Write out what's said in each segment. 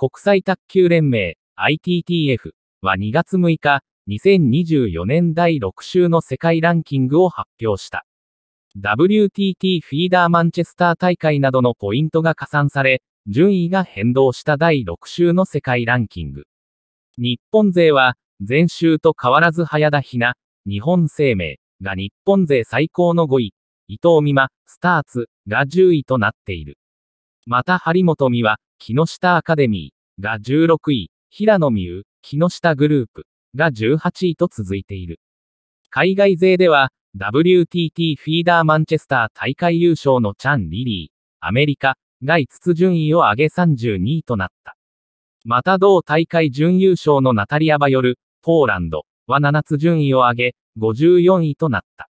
国際卓球連盟 ITTF は2月6日、2024年第6週の世界ランキングを発表した。WTT フィーダーマンチェスター大会などのポイントが加算され、順位が変動した第6週の世界ランキング。日本勢は、前週と変わらず早田ひな、日本生命が日本勢最高の5位、伊藤美誠、スターツが10位となっている。また張本美は、木下アカデミーが16位、平野美宇、木下グループが18位と続いている。海外勢では、WTT フィーダーマンチェスター大会優勝のチャン・リリー、アメリカが5つ順位を上げ32位となった。また同大会準優勝のナタリア・バヨル、ポーランドは7つ順位を上げ54位となった。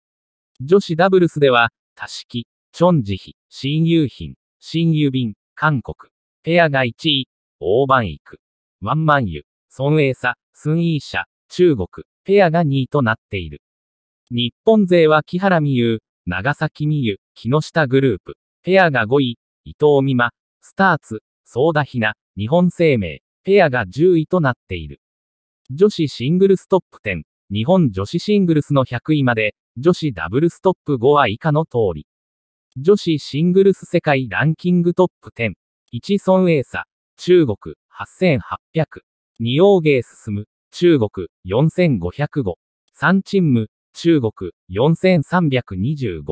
女子ダブルスでは、タシキ、チョンジヒ、新ンユーヒン、新郵便、韓国。ペアが1位、大盤育。ワンマンユ、孫英差、孫イー社、中国。ペアが2位となっている。日本勢は木原美優、長崎美優、木下グループ。ペアが5位、伊藤美誠、スターツ、ソーダヒナ、日本生命。ペアが10位となっている。女子シングルストップ10、日本女子シングルスの100位まで、女子ダブルストップ5は以下の通り。女子シングルス世界ランキングトップ10。1孫栄差、中国、8800。2王芸進、む、中国、4505。3チンム、中国、4325。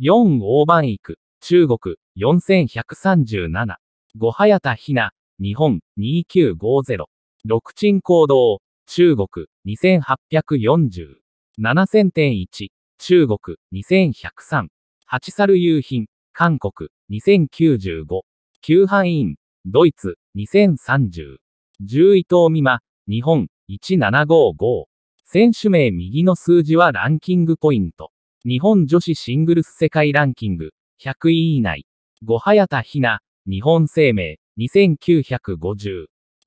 4大番育、中国、4137。5早田ひな、日本、2950。6チン行動、中国、2840。7000.1、中国、2103。八猿夕品、韓国、2095。旧範院、ドイツ、2030。10伊藤美馬、日本、1755。選手名右の数字はランキングポイント。日本女子シングルス世界ランキング、100位以内。五早田ひな、日本生命、2950。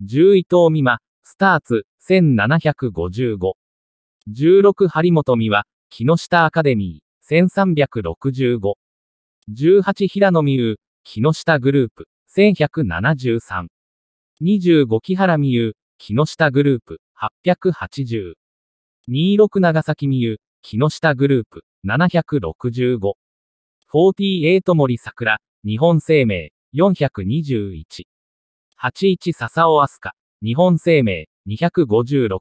10伊藤美馬、スターツ、1755。16張本美和、木下アカデミー。1365。18平野美優、木下グループ、1173。25木原美優、木下グループ、880。26長崎美優、木下グループ、765。48森桜、日本生命、421。81笹尾飛鳥、日本生命、256。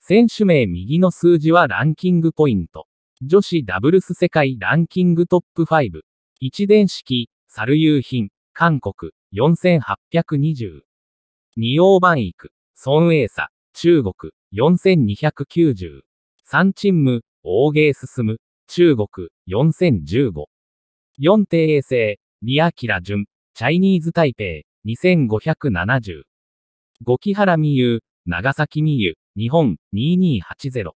選手名右の数字はランキングポイント。女子ダブルス世界ランキングトップ5。一電式、猿夕品、韓国、4820。二王万育、孫英佐、中国、4290。三チンム、ゲ芸進む、中国、4015。四帝衛星、リアキラ順、チャイニーズ台北、2570。五木原美優、長崎美優、日本、2280。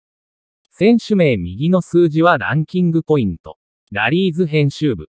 選手名右の数字はランキングポイント。ラリーズ編集部。